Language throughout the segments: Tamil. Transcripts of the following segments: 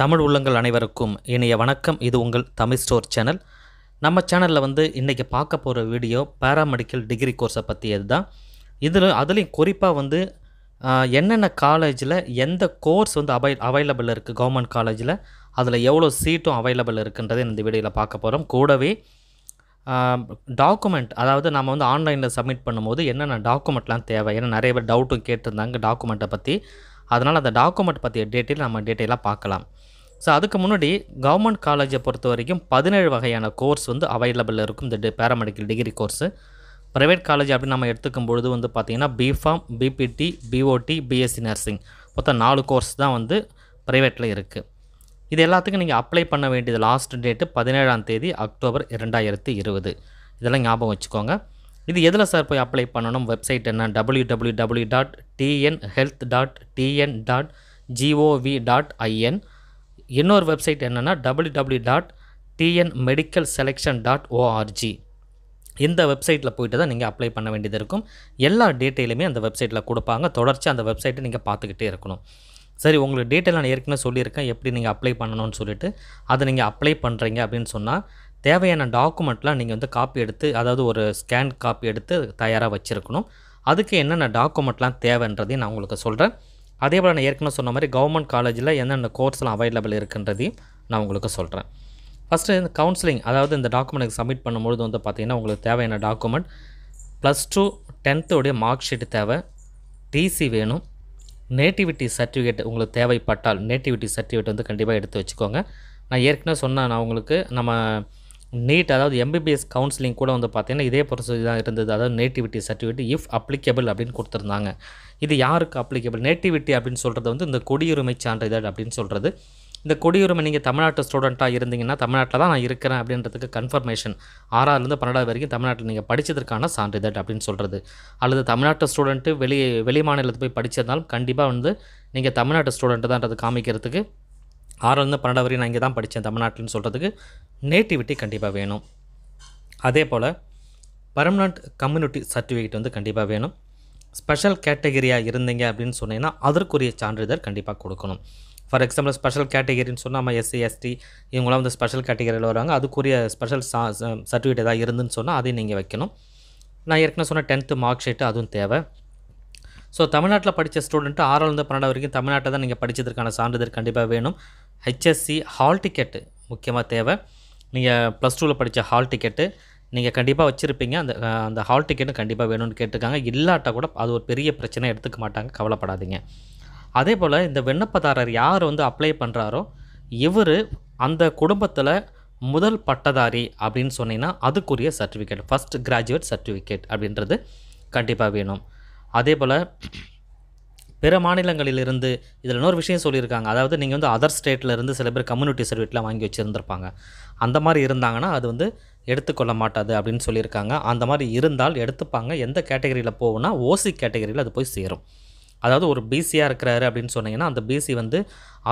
தமிழ் உள்ளங்கள் அனைவருக்கும் இனிய வணக்கம் இது உங்கள் தமிழ் ஸ்டோர் சேனல் நம்ம சேனலில் வந்து இன்றைக்கி பார்க்க போகிற வீடியோ பேராமெடிக்கல் டிகிரி கோர்ஸை பற்றியது தான் இதில் அதுலேயும் குறிப்பாக வந்து என்னென்ன காலேஜில் எந்த கோர்ஸ் வந்து அவை அவைலபிள் இருக்குது கவர்மெண்ட் காலேஜில் அதில் எவ்வளோ சீட்டும் அவைலபிள் இருக்குன்றதை இந்த வீடியோவில் பார்க்க போகிறோம் கூடவே டாக்குமெண்ட் அதாவது நம்ம வந்து ஆன்லைனில் சப்மிட் பண்ணும்போது என்னென்ன டாக்குமெண்ட்லாம் தேவை ஏன்னா நிறைய பேர் டவுட்டும் கேட்டிருந்தாங்க டாக்குமெண்ட்டை பற்றி அதனால் அந்த டாக்குமெண்ட் பற்றிய டீட்டெயில் நம்ம டீட்டெயிலாக பார்க்கலாம் ஸோ அதுக்கு முன்னாடி கவர்மெண்ட் காலேஜை பொறுத்த வரைக்கும் பதினேழு வகையான கோர்ஸ் வந்து அவைலபிள் இருக்கும் இந்த paramedical degree course private college அப்படின்னு நம்ம எடுத்துக்கும் பொழுது வந்து பார்த்திங்கன்னா B Pharm BPT BOT BSc nursing மொத்தம் நாலு கோர்ஸ் தான் வந்து ப்ரைவேட்டில் இருக்குது இது எல்லாத்துக்கும் நீங்கள் அப்ளை பண்ண வேண்டியது லாஸ்ட் டேட்டு பதினேழாம் தேதி அக்டோபர் இரண்டாயிரத்தி இருபது இதெல்லாம் ஞாபகம் வச்சுக்கோங்க இது எதில் சார் போய் அப்ளை பண்ணணும் வெப்சைட் என்ன W W W dot TN health dot TN dot GOV dot IN இன்னொரு வெப்சைட் என்னென்னா W W dot TN medical selection dot ORG இந்த வெப்சைட்டில் போய்ட்டு தான் நீங்கள் அப்ளை பண்ண வேண்டியது இருக்கும் எல்லா டீட்டெயிலுமே அந்த வெப்சைட்டில் கொடுப்பாங்க தொடர்ச்சி அந்த வெப்சைட்டை நீங்கள் பார்த்துக்கிட்டே இருக்கணும் சரி உங்களுக்கு டீட்டெயில் நான் ஏற்கனவே சொல்லியிருக்கேன் எப்படி நீங்கள் அப்ளை பண்ணணும்னு சொல்லிவிட்டு அதை நீங்கள் அப்ளை பண்ணுறீங்க அப்படின்னு சொன்னால் தேவையான டாக்குமெண்ட்லாம் நீங்கள் வந்து காப்பி எடுத்து அதாவது ஒரு ஸ்கேன் காப்பி எடுத்து தயாராக வச்சுருக்கணும் அதுக்கு என்னென்ன டாக்குமெண்ட்லாம் தேவைன்றதையும் நான் உங்களுக்கு சொல்கிறேன் அதே போல் நான் ஏற்கனவே சொன்ன மாதிரி கவர்மெண்ட் காலேஜில் என்னென்ன கோர்ஸ்லாம் அவைலபிள் இருக்குன்றதையும் நான் உங்களுக்கு சொல்கிறேன் ஃபஸ்ட்டு இந்த கவுன்சிலிங் அதாவது இந்த டாக்குமெண்ட் சப்மிட் பண்ணும்பொழுது வந்து பார்த்திங்கன்னா உங்களுக்கு தேவையான டாக்குமெண்ட் ப்ளஸ் டூ டென்த்துடைய மார்க் ஷீட்டு தேவை டிசி வேணும் நேட்டிவிட்டி சர்டிஃபிகேட் உங்களுக்கு தேவைப்பட்டால் நேட்டிவிட்டி சர்டிஃபிகேட் வந்து கண்டிப்பாக எடுத்து வச்சுக்கோங்க நான் ஏற்கனவே சொன்னேன் நான் உங்களுக்கு நம்ம நீட் அதாவது எம்பிபிஎஸ் கவுன்சிலிங் கூட வந்து பார்த்திங்கன்னா இதே ப்ரொசீஜர் தான் இருந்தது அதாவது நேட்டிவிட்டி சர்டிஃபிகேட் இஃப் அப்ளிகபிள் அப்படின்னு கொடுத்துருந்தாங்க இது யாருக்கு அப்ளிகபிள் நேட்டிவிட்டி அப்படின்னு சொல்கிறது வந்து இந்த குடியுரிமை சான்றிதழ் அப்படின்னு சொல்கிறது இந்த குடியுரிமை நீங்கள் தமிழ்நாட்டு ஸ்டூடெண்ட்டாக இருந்தீங்கன்னா தமிழ்நாட்டில் தான் நான் இருக்கிறேன் அப்படின்றதுக்கு கன்ஃபர்மேஷன் ஆறாவதுலேருந்து பன்னெண்டாவது வரைக்கும் தமிழ்நாட்டில் நீங்கள் படித்ததற்கான சான்றிதழ் அப்படின்னு சொல்கிறது அல்லது தமிழ்நாட்டு ஸ்டூடெண்ட்டு வெளி வெளி மாநிலத்துக்கு போய் படித்திருந்தாலும் கண்டிப்பாக வந்து நீங்கள் தமிழ்நாட்டு ஸ்டூடெண்ட்டு தான்ன்றது காமிக்கிறதுக்கு ஆறுலேருந்து பன்னெண்டு வரையும் நான் இங்கே தான் படித்தேன் தமிழ்நாட்டில்னு சொல்கிறதுக்கு நேட்டிவிட்டி கண்டிப்பாக வேணும் அதே போல் பர்மனண்ட் கம்யூனிட்டி சர்டிஃபிகேட் வந்து கண்டிப்பாக வேணும் ஸ்பெஷல் கேட்டகரியாக இருந்தீங்க அப்படின்னு சொன்னீங்கன்னா அதற்குரிய சான்றிதழ் கண்டிப்பாக கொடுக்கணும் ஃபார் எக்ஸாம்பிள் ஸ்பெஷல் கேட்டகரின்னு சொன்னால் நம்ம எஸ்சி எஸ்டி இவங்களாம் வந்து ஸ்பெஷல் கேட்டகரியில் வருவாங்க அதுக்குரிய ஸ்பெஷல் சா சர்டிஃபிகேட் எதாவது இருந்துன்னு சொன்னால் அதையும் நீங்கள் வைக்கணும் நான் ஏற்கனவே சொன்ன டென்த்து மார்க் ஷீட்டு அதுவும் தேவை ஸோ தமிழ்நாட்டில் படித்த ஸ்டூடெண்ட்டு ஆறாவது பன்னெண்டு வரைக்கும் தமிழ்நாட்டை தான் நீங்கள் படித்ததற்கான சான்றிதழ் கண்டிப்பாக வேணும் ஹெச்எஸ்சி ஹால் டிக்கெட்டு முக்கியமாக தேவை நீங்கள் ப்ளஸ் டூவில் படித்த ஹால் டிக்கெட்டு நீங்கள் கண்டிப்பாக வச்சுருப்பீங்க அந்த அந்த ஹால் டிக்கெட்டு கண்டிப்பாக வேணும்னு கேட்டுக்காங்க இல்லாட்டா கூட அது ஒரு பெரிய பிரச்சனை எடுத்துக்க மாட்டாங்க கவலைப்படாதீங்க அதே போல் இந்த விண்ணப்பதாரர் யார் வந்து அப்ளை பண்ணுறாரோ இவர் அந்த குடும்பத்தில் முதல் பட்டதாரி அப்படின்னு சொன்னீங்கன்னா அதுக்குரிய சர்டிஃபிகேட் ஃபஸ்ட் கிராஜுவேட் சர்டிஃபிகேட் அப்படின்றது கண்டிப்பாக வேணும் அதே போல் பிற மாநிலங்களிலிருந்து இதில் இன்னொரு விஷயம் சொல்லியிருக்காங்க அதாவது நீங்கள் வந்து அதர் ஸ்டேட்லேருந்து சில பேர் கம்யூனிட்டி சர்டிஃபிகேட்லாம் வாங்கி வச்சுருந்துருப்பாங்க அந்த மாதிரி இருந்தாங்கன்னா அது வந்து எடுத்துக்கொள்ள மாட்டாது அப்படின்னு சொல்லியிருக்காங்க அந்த மாதிரி இருந்தால் எடுத்துப்பாங்க எந்த கேட்டகரியில் போகும்னா ஓசி கேட்டகரியில் அது போய் சேரும் அதாவது ஒரு பிசியாக இருக்கிறாரு அப்படின்னு சொன்னீங்கன்னா அந்த பிசி வந்து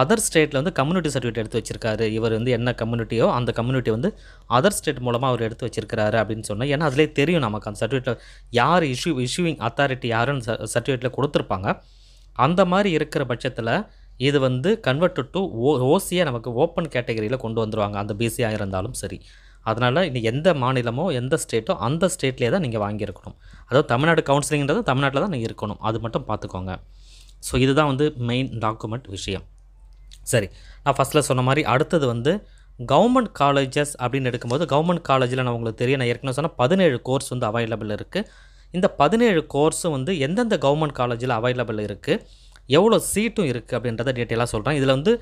அதர் ஸ்டேட்டில் வந்து கம்யூனிட்டி சர்டிஃபிகேட் எடுத்து வச்சிருக்காரு இவர் வந்து என்ன கம்யூனிட்டியோ அந்த கம்யூனிட்டி வந்து அதர் ஸ்டேட் மூலமாக அவர் எடுத்து வச்சிருக்கிறாரு அப்படின்னு சொன்னால் ஏன்னா அதிலே தெரியும் நமக்கு அந்த சர்டிஃபிகேட்டில் யார் இஷ்யூ இஷ்யூவிங் அத்தாரிட்டி யாருன்னு சர்டிஃபிகேட்டில் கொடுத்துருப்பாங்க அந்த மாதிரி இருக்கிற பட்சத்தில் இது வந்து கன்வெர்ட் டு ஓ ஓசியை நமக்கு ஓப்பன் கேட்டகரியில் கொண்டு வந்துருவாங்க அந்த பிசியாக இருந்தாலும் சரி அதனால் இனி எந்த மாநிலமோ எந்த ஸ்டேட்டோ அந்த ஸ்டேட்லேயே தான் நீங்கள் வாங்கியிருக்கணும் அதாவது தமிழ்நாடு கவுன்சிலிங்கிறது தமிழ்நாட்டில் தான் நீங்கள் இருக்கணும் அது மட்டும் பார்த்துக்கோங்க ஸோ இதுதான் வந்து மெயின் டாக்குமெண்ட் விஷயம் சரி நான் ஃபஸ்ட்டில் சொன்ன மாதிரி அடுத்தது வந்து கவர்மெண்ட் காலேஜஸ் அப்படின்னு எடுக்கும்போது கவர்மெண்ட் காலேஜில் நான் உங்களுக்கு தெரிய நான் ஏற்கனவே சொன்னால் பதினேழு கோர்ஸ் வந்து அவைலபிள் இருக்குது இந்த பதினேழு கோர்ஸும் வந்து எந்தெந்த கவர்மெண்ட் காலேஜில் அவைலபிள் இருக்குது எவ்வளோ சீட்டும் இருக்குது அப்படின்றத டீட்டெயிலாக சொல்கிறேன் இதில் வந்து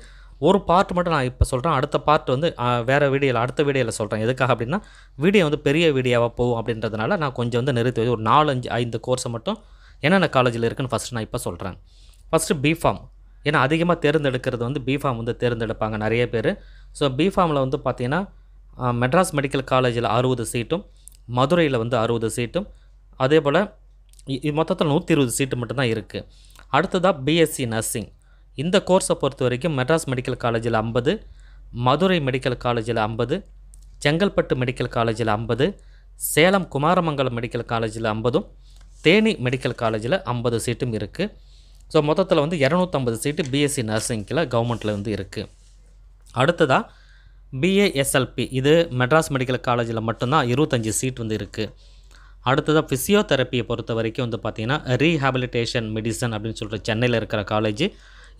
ஒரு பார்ட் மட்டும் நான் இப்போ சொல்கிறேன் அடுத்த பார்ட் வந்து வேறு வீடியோவில் அடுத்த வீடியோவில் சொல்கிறேன் எதுக்காக அப்படின்னா வீடியோ வந்து பெரிய வீடியோவாக போகும் அப்படின்றதுனால நான் கொஞ்சம் வந்து நிறுத்தி வச்சு ஒரு நாலஞ்சு ஐந்து கோர்ஸை மட்டும் என்னென்ன காலேஜில் இருக்குதுன்னு ஃபஸ்ட்டு நான் இப்போ சொல்கிறேன் ஃபஸ்ட்டு பிஃபார்ம் ஏன்னா அதிகமாக தேர்ந்தெடுக்கிறது வந்து பிஃபார்ம் வந்து தேர்ந்தெடுப்பாங்க நிறைய பேர் ஸோ பிஃபார்மில் வந்து பார்த்திங்கன்னா மெட்ராஸ் மெடிக்கல் காலேஜில் அறுபது சீட்டும் மதுரையில் வந்து அறுபது சீட்டும் அதே போல் இது மொத்தத்தில் நூற்றி இருபது சீட்டு மட்டும்தான் இருக்குது அடுத்ததாக பிஎஸ்சி நர்சிங் இந்த கோர்ஸை பொறுத்த வரைக்கும் மெட்ராஸ் மெடிக்கல் காலேஜில் ஐம்பது மதுரை மெடிக்கல் காலேஜில் ஐம்பது செங்கல்பட்டு மெடிக்கல் காலேஜில் ஐம்பது சேலம் குமாரமங்கலம் மெடிக்கல் காலேஜில் ஐம்பதும் தேனி மெடிக்கல் காலேஜில் ஐம்பது சீட்டும் இருக்குது ஸோ மொத்தத்தில் வந்து இரநூத்தம்பது சீட்டு பிஎஸ்சி நர்சிங்கில் கவர்மெண்ட்டில் வந்து இருக்குது அடுத்ததாக பிஏஎஸ்எல்பி இது மெட்ராஸ் மெடிக்கல் காலேஜில் மட்டும்தான் இருபத்தஞ்சி சீட் வந்து இருக்குது அடுத்ததாக ஃபிசியோதெரப்பியை பொறுத்த வரைக்கும் வந்து பார்த்திங்கன்னா ரீஹாபிலிட்டேஷன் மெடிசன் அப்படின்னு சொல்கிற சென்னையில் இருக்கிற காலேஜ்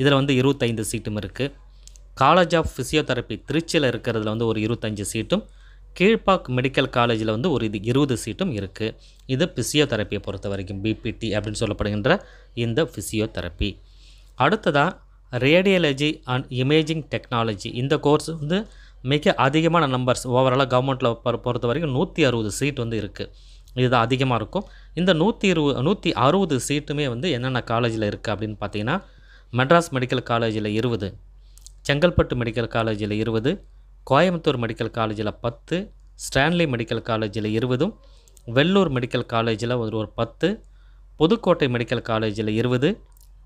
இதில் வந்து இருபத்தைந்து சீட்டும் இருக்குது காலேஜ் ஆஃப் ஃபிசியோதெரப்பி திருச்சியில் இருக்கிறதுல வந்து ஒரு இருபத்தஞ்சு சீட்டும் கீழ்பாக் மெடிக்கல் காலேஜில் வந்து ஒரு இது இருபது சீட்டும் இருக்குது இது ஃபிசியோதெரப்பியை பொறுத்த வரைக்கும் பிபிடி அப்படின்னு சொல்லப்படுகின்ற இந்த ஃபிசியோதெரப்பி அடுத்ததாக ரேடியாலஜி அண்ட் இமேஜிங் டெக்னாலஜி இந்த கோர்ஸ் வந்து மிக அதிகமான நம்பர்ஸ் ஓவராலாக கவர்மெண்ட்டில் பொறுத்த வரைக்கும் நூற்றி அறுபது சீட் வந்து இருக்குது இதுதான் அதிகமாக இருக்கும் இந்த நூற்றி இருபது நூற்றி அறுபது சீட்டுமே வந்து என்னென்ன காலேஜில் இருக்குது அப்படின்னு பார்த்தீங்கன்னா மெட்ராஸ் மெடிக்கல் காலேஜில் இருபது செங்கல்பட்டு மெடிக்கல் காலேஜில் இருபது கோயம்புத்தூர் மெடிக்கல் காலேஜில் பத்து ஸ்டான்லி மெடிக்கல் காலேஜில் இருபதும் வெள்ளூர் மெடிக்கல் காலேஜில் ஒரு ஒரு பத்து புதுக்கோட்டை மெடிக்கல் காலேஜில் இருபது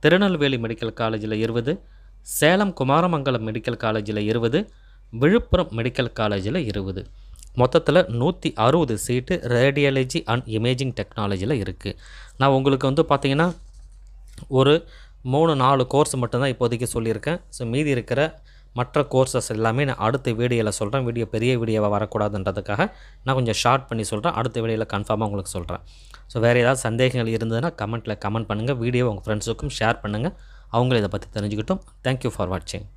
திருநெல்வேலி மெடிக்கல் காலேஜில் இருபது சேலம் குமாரமங்கலம் மெடிக்கல் காலேஜில் இருபது விழுப்புரம் மெடிக்கல் காலேஜில் இருபது மொத்தத்தில் நூற்றி அறுபது சீட்டு ரேடியாலஜி அண்ட் இமேஜிங் டெக்னாலஜியில் இருக்குது நான் உங்களுக்கு வந்து பார்த்திங்கன்னா ஒரு மூணு நாலு கோர்ஸ் மட்டும்தான் இப்போதைக்கு சொல்லியிருக்கேன் ஸோ மீதி இருக்கிற மற்ற கோர்சஸ் எல்லாமே நான் அடுத்த வீடியோவில் சொல்கிறேன் வீடியோ பெரிய வீடியோவாக வரக்கூடாதுன்றதுக்காக நான் கொஞ்சம் ஷார்ட் பண்ணி சொல்கிறேன் அடுத்த வீடியோவில் கன்ஃபார்மாக உங்களுக்கு சொல்கிறேன் ஸோ வேறு ஏதாவது சந்தேகங்கள் இருந்ததுன்னா கமெண்ட்டில் கமெண்ட் பண்ணுங்கள் வீடியோ உங்கள் ஃப்ரெண்ட்ஸுக்கும் ஷேர் பண்ணுங்கள் அவங்களும் இதை பற்றி தெரிஞ்சுக்கிட்டோம் தேங்க்யூ ஃபார் வாட்சிங்